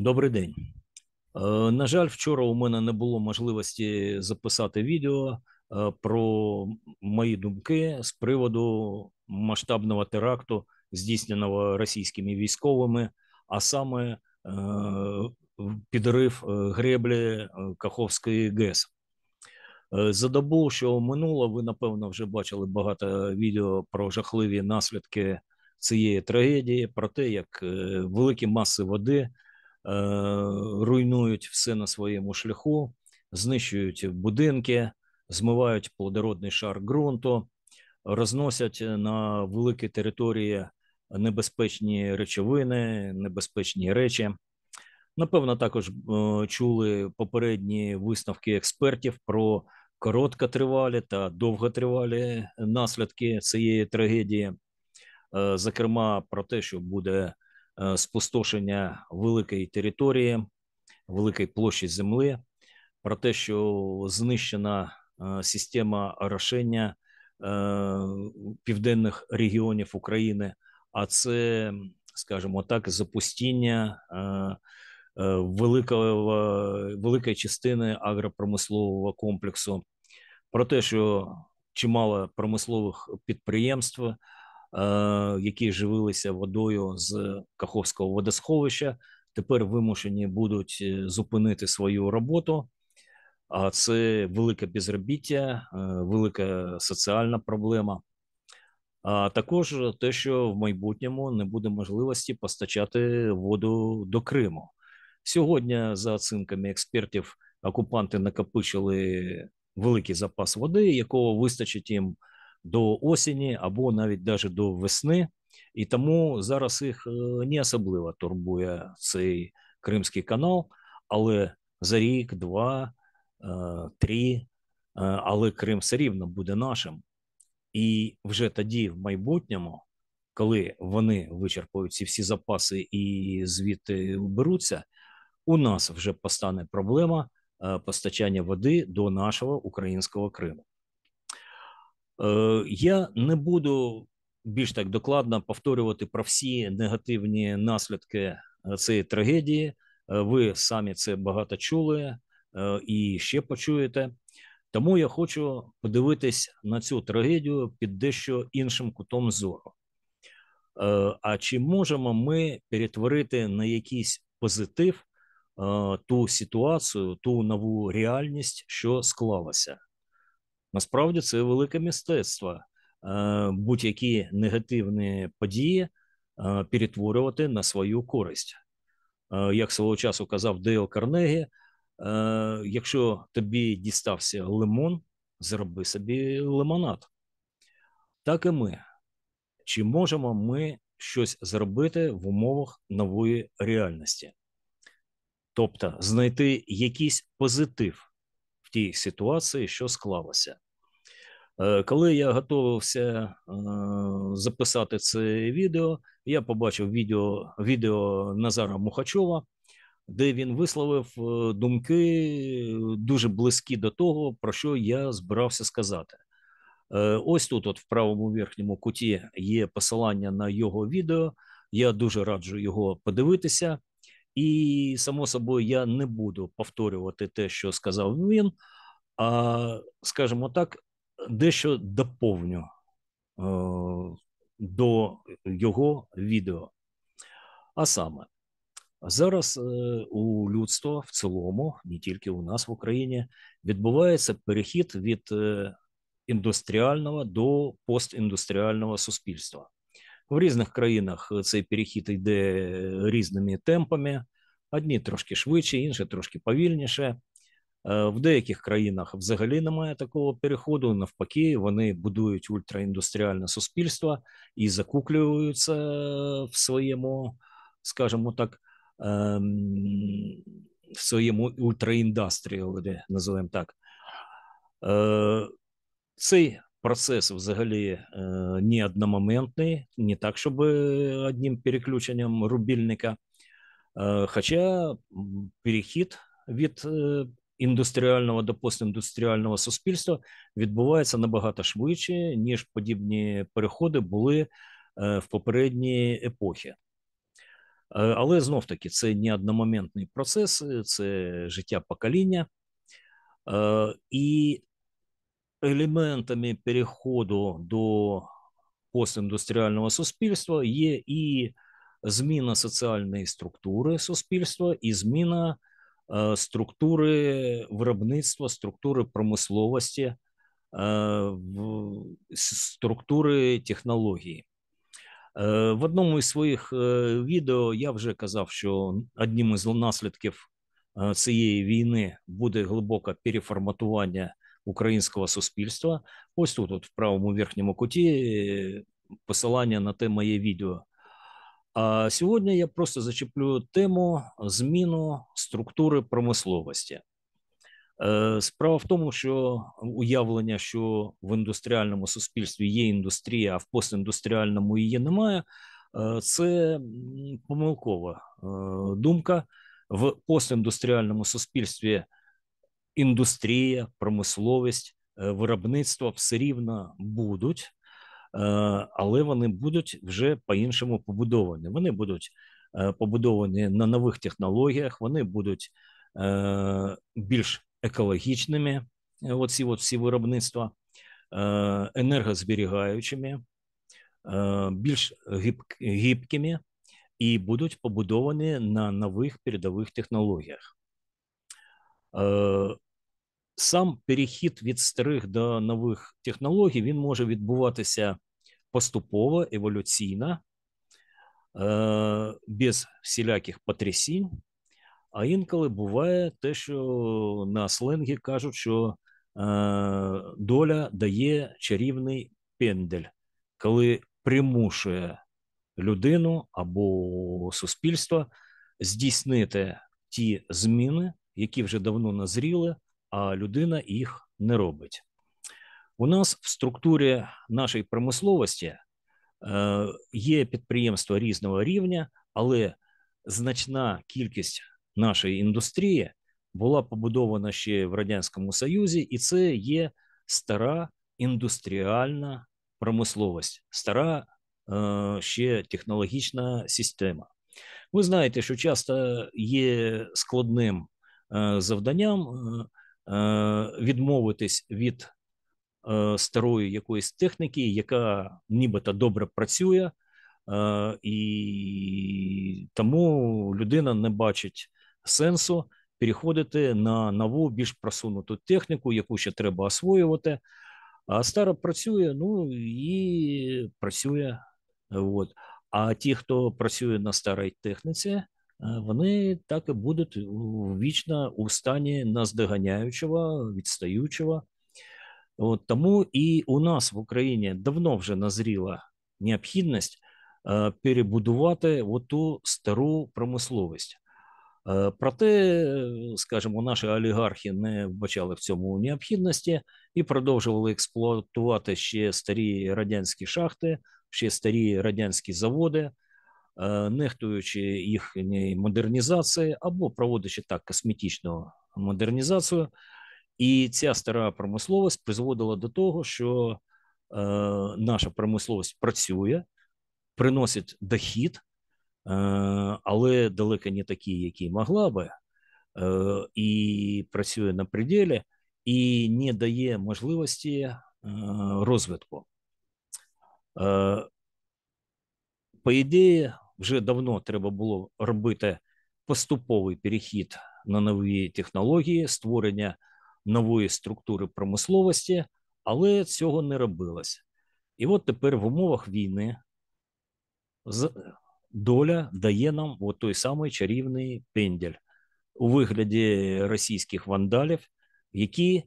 Добрий день. Е, на жаль, вчора у мене не було можливості записати відео е, про мої думки з приводу масштабного теракту, здійсненого російськими військовими, а саме е, підрив греблі Каховської ГЕС. За добу, що минуло, ви напевно вже бачили багато відео про жахливі наслідки цієї трагедії, про те, як великі маси води. Е, руйнують все на своєму шляху, знищують будинки, змивають плодородний шар ґрунту, розносять на великі території небезпечні речовини, небезпечні речі. Напевно, також е, чули попередні висновки експертів про короткотривалі та довготривалі наслідки цієї трагедії, е, зокрема про те, що буде Е, спустошення великої території, великої площі землі, про те, що знищена е, система рошення е, південних регіонів України, а це, скажімо так, запустіння великого, великої частини агропромислового комплексу, про те, що чимало промислових підприємств. Е, які живилися водою з Каховського водосховища, тепер вимушені будуть е, зупинити свою роботу. А це велике безробіття, е, велика соціальна проблема. А також те, що в майбутньому не буде можливості постачати воду до Криму. Сьогодні, за оцінками експертів, окупанти накопичили великий запас води, якого вистачить їм до осені або навіть даже до весни, і тому зараз їх е, не особливо турбує цей Кримський канал, але за рік, два, е, три, е, але Крим все рівно буде нашим. І вже тоді, в майбутньому, коли вони вичерпують ці всі запаси і звідти беруться, у нас вже постане проблема постачання води до нашого українського Криму. Е, я не буду більш так докладно повторювати про всі негативні наслідки е, цієї трагедії. Е, ви самі це багато чули і ще почуєте. Тому я хочу подивитись на цю трагедію під дещо іншим кутом зору. А чи можемо ми перетворити на якийсь позитив ту ситуацію, ту нову реальність, що склалася? Насправді це велике мистецтво е, будь-які негативні події е, перетворювати на свою користь. Е, як свого часу казав Дейл Карнегі, якщо тобі дістався лимон, зроби собі лимонад. Так і ми. Чи можемо ми щось зробити в умовах нової реальності? Тобто знайти якийсь позитив в тій ситуації, що склалося. Е, коли я готувався е, записати це відео, я побачив відео відео Назара Мухачова, де він висловив е, думки дуже близькі до того, про що я збирався сказати. Ось тут, от в правому верхньому куті, є посилання на його відео. Я дуже раджу його подивитися. І само собою я не буду повторювати те, що сказав він, а скажімо так, дещо доповню е, до його відео. А саме, зараз е, у людства в цілому, не тільки у нас в Україні, відбувається перехід від е, індустріального до постіндустріального суспільства. В різних країнах е, цей перехід йде е, різними темпами. Одні трошки швидше, інші трошки повільніше. Е, в деяких країнах взагалі немає такого переходу. Навпаки, вони будують ультраіндустріальне суспільство і закуклюються в своєму, скажімо так, ем, в своєму ультраіндастріалі, називаємо так. Цей Процес взагалі е, не одномоментний, не так, щоб одним переключенням рубільника. Э, Хоча перехід від індустріального э, до постіндустріального суспільства відбувається набагато швидше, ніж подібні переходи були е, в попередні епохи. Е, але знов таки це не одномоментний процес, це життя покоління. І елементами переходу до постіндустріального суспільства є і зміна соціальної структури суспільства, і зміна е, структури виробництва, структури промисловості, е, структури технології. Е, в одному із своїх відео я вже казав, що одним із наслідків цієї війни буде глибоке переформатування українського суспільства. Ось тут, от в правому верхньому куті, е, посилання на те моє відео. А сьогодні я просто зачеплю тему зміну структури промисловості. Е, справа в тому, що уявлення, що в індустріальному суспільстві є індустрія, а в постіндустріальному її немає, е, це помилкова думка в постіндустріальному суспільстві індустрія, промисловість, е, виробництво все рівно будуть, е, але вони будуть вже по-іншому побудовані. Вони будуть е, побудовані на нових технологіях, вони будуть більш екологічними. Оці от всі виробництва, енергозберігаючими, більш гібкими і будуть побудовані на нових передових технологіях. Э, сам перехід від старих до нових технологій він може відбуватися поступово, еволюційно, э, без всіляких потрясінь. А інколи буває те, що на сленгі кажуть, що э, доля дає чарівний пендель, коли примушує людину або суспільство здійснити ті зміни які вже давно назріли, а людина їх не робить. У нас в структурі нашої промисловості е, є підприємства різного рівня, але значна кількість нашої індустрії була побудована ще в Радянському Союзі, і це є стара індустріальна промисловість, стара е, ще технологічна система. Ви знаєте, що часто є складним Е, завданням е, е, відмовитись від старої якоїсь техніки, яка нібито добре працює, і тому людина не бачить сенсу переходити на нову, більш просунуту техніку, яку ще треба освоювати. А стара працює, ну і працює. От. А ті, хто працює на старій техніці, Е, вони так і будуть вічно у стані наздоганяючого, відстаючого. От Тому і у нас в Україні давно вже назріла необхідність е, перебудувати оту стару промисловість. Е, проте, скажімо, наші олігархи не вбачали в цьому необхідності і продовжували експлуатувати ще старі радянські шахти, ще старі радянські заводи. Э, нехтуючи їхньої модернізації або проводячи так косметичну модернізацію. І ця стара промисловість призводила до того, що е, наша промисловість працює, приносить дохід, е, але далеко не такий, який могла би, е, і працює на пределі, і не дає можливості е, розвитку. Е, По ідеї, вже давно треба було робити поступовий перехід на нові технології, створення нової структури промисловості, але цього не робилось. І от тепер в умовах війни доля дає нам от той самий чарівний пендель у вигляді російських вандалів, які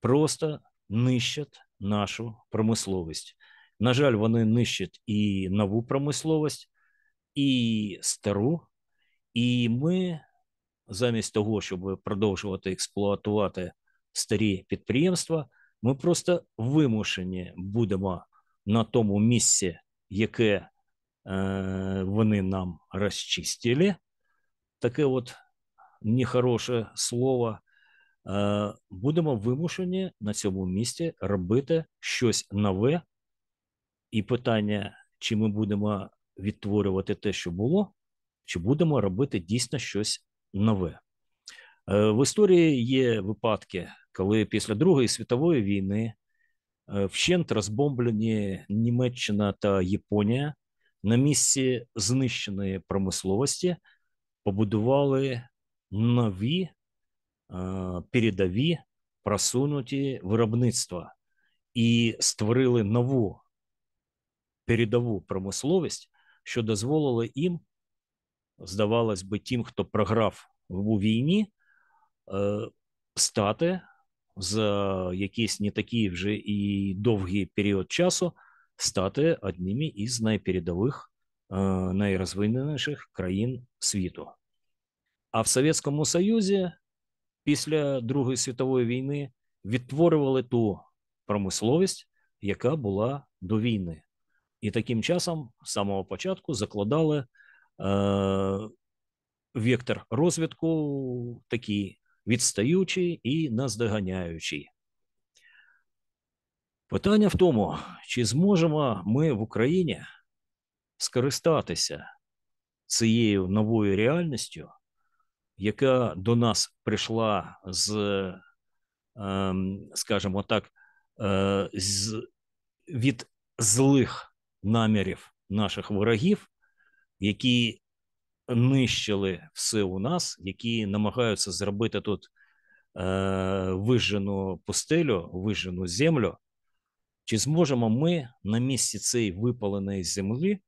просто нищать нашу промисловість. На жаль, вони нищать і нову промисловість, і стару, і ми замість того, щоб продовжувати експлуатувати старі підприємства, ми просто вимушені будемо на тому місці, яке е, вони нам розчистили. Таке от нехороше слово. Е, будемо вимушені на цьому місці робити щось нове. І питання, чи ми будемо відтворювати те, що було, чи будемо робити дійсно щось нове. Е, в історії є випадки, коли після Другої світової війни е, вщент розбомблені Німеччина та Японія на місці знищеної промисловості побудували нові е, передові просунуті виробництва і створили нову передову промисловість, що дозволило їм, здавалось би, тим, хто програв у війні, е, стати за якийсь не такий вже і довгий період часу, стати одними із найпередових, е, найрозвиненіших країн світу. А в Совєтському Союзі після Другої світової війни відтворювали ту промисловість, яка була до війни. І таким часом з самого початку закладали е, вектор розвитку такий відстаючий і наздоганяючий. Питання в тому, чи зможемо ми в Україні скористатися цією новою реальністю, яка до нас прийшла з, ем, скажімо так, е, з, від злих намірів наших ворогів, які нищили все у нас, які намагаються зробити тут е, вижену пустелю, вижену землю. Чи зможемо ми на місці цієї випаленої землі е,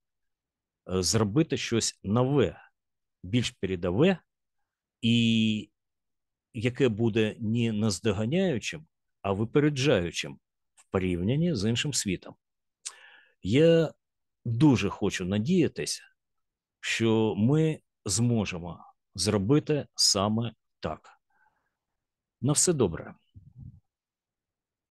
зробити щось нове, більш передове, і яке буде не наздоганяючим, а випереджаючим в порівнянні з іншим світом? Я дуже хочу надіятися, що ми зможемо зробити саме так. На все добре.